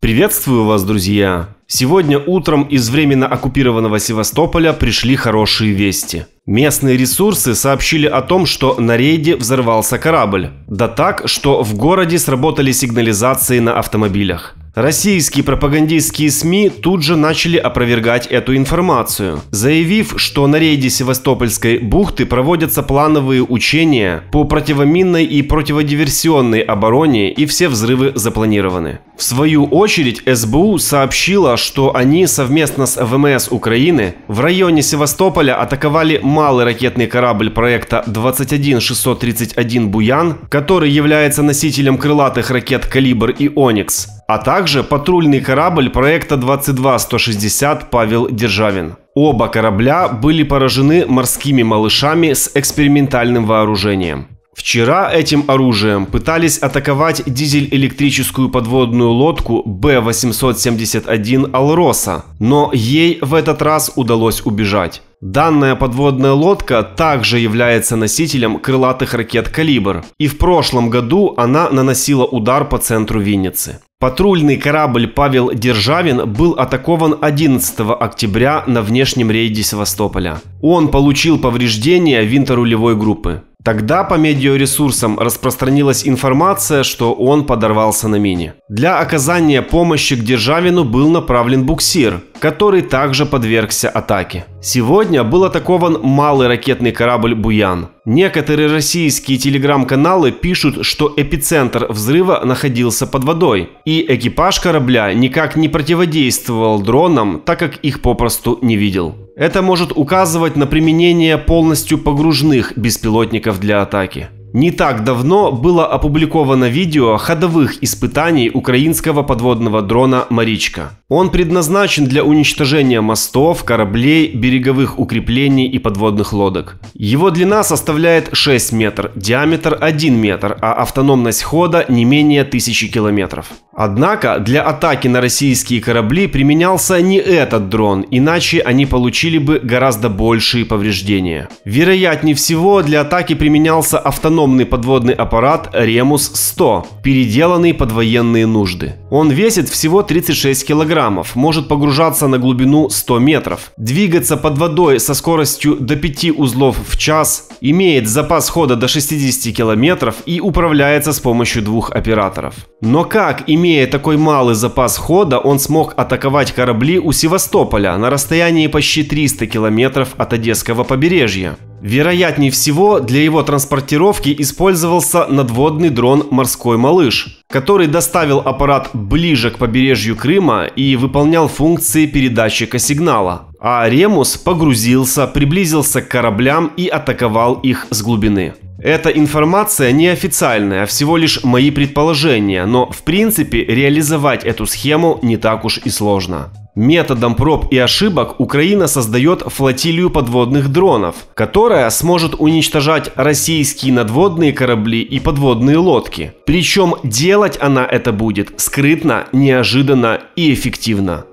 Приветствую вас, друзья! Сегодня утром из временно оккупированного Севастополя пришли хорошие вести. Местные ресурсы сообщили о том, что на рейде взорвался корабль. Да так, что в городе сработали сигнализации на автомобилях. Российские пропагандистские СМИ тут же начали опровергать эту информацию, заявив, что на рейде Севастопольской бухты проводятся плановые учения по противоминной и противодиверсионной обороне и все взрывы запланированы. В свою очередь СБУ сообщила, что они совместно с ВМС Украины в районе Севастополя атаковали малый ракетный корабль проекта 21631 «Буян», который является носителем крылатых ракет «Калибр» и «Оникс», а также патрульный корабль проекта 22160 «Павел Державин». Оба корабля были поражены морскими малышами с экспериментальным вооружением. Вчера этим оружием пытались атаковать дизель-электрическую подводную лодку Б-871 «Алроса», но ей в этот раз удалось убежать. Данная подводная лодка также является носителем крылатых ракет «Калибр», и в прошлом году она наносила удар по центру Винницы. Патрульный корабль «Павел Державин» был атакован 11 октября на внешнем рейде Севастополя. Он получил повреждения винторулевой группы. Тогда по медиаресурсам распространилась информация, что он подорвался на мине. Для оказания помощи к Державину был направлен буксир, который также подвергся атаке. Сегодня был атакован малый ракетный корабль «Буян». Некоторые российские телеграм-каналы пишут, что эпицентр взрыва находился под водой, и экипаж корабля никак не противодействовал дронам, так как их попросту не видел. Это может указывать на применение полностью погружных беспилотников для атаки. Не так давно было опубликовано видео ходовых испытаний украинского подводного дрона «Маричка». Он предназначен для уничтожения мостов, кораблей, береговых укреплений и подводных лодок. Его длина составляет 6 метр, диаметр 1 метр, а автономность хода не менее 1000 километров. Однако для атаки на российские корабли применялся не этот дрон, иначе они получили бы гораздо большие повреждения. Вероятнее всего для атаки применялся автономный подводный аппарат Ремус-100, переделанный под военные нужды. Он весит всего 36 килограммов, может погружаться на глубину 100 метров, двигаться под водой со скоростью до 5 узлов в час, имеет запас хода до 60 километров и управляется с помощью двух операторов. Но как иметь имея такой малый запас хода, он смог атаковать корабли у Севастополя на расстоянии почти 300 километров от Одесского побережья. Вероятнее всего, для его транспортировки использовался надводный дрон «Морской малыш», который доставил аппарат ближе к побережью Крыма и выполнял функции передатчика сигнала. А «Ремус» погрузился, приблизился к кораблям и атаковал их с глубины. Эта информация неофициальная, а всего лишь мои предположения, но в принципе реализовать эту схему не так уж и сложно. Методом проб и ошибок Украина создает флотилию подводных дронов, которая сможет уничтожать российские надводные корабли и подводные лодки. Причем делать она это будет скрытно, неожиданно и эффективно.